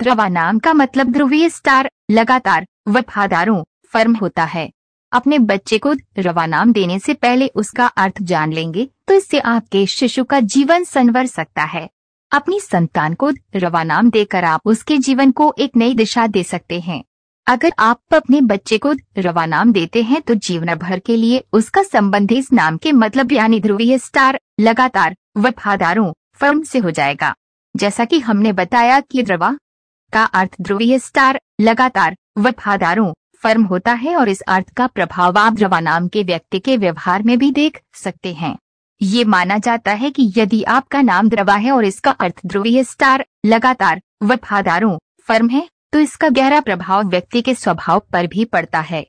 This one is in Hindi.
ध्रवा नाम का मतलब ध्रुवीय स्टार लगातार वफादारों फर्म होता है अपने बच्चे को रवा नाम देने से पहले उसका अर्थ जान लेंगे तो इससे आपके शिशु का जीवन संवर सकता है अपनी संतान को रवा नाम देकर आप उसके जीवन को एक नई दिशा दे सकते हैं अगर आप अपने बच्चे को रवा नाम देते हैं तो जीवन भर के लिए उसका संबंध इस नाम के मतलब यानी ध्रुवीय स्टार लगातार वफादारों फर्म से हो जाएगा जैसा कि हमने बताया कि रवा का अर्थ ध्रुवीय स्टार लगातार वफादारों फर्म होता है और इस अर्थ का प्रभाव आप ध्रवा नाम के व्यक्ति के व्यवहार में भी देख सकते हैं ये माना जाता है कि यदि आपका नाम द्रवा है और इसका अर्थ ध्रुवीय स्टार लगातार वफादारों फर्म है तो इसका गहरा प्रभाव व्यक्ति के स्वभाव पर भी पड़ता है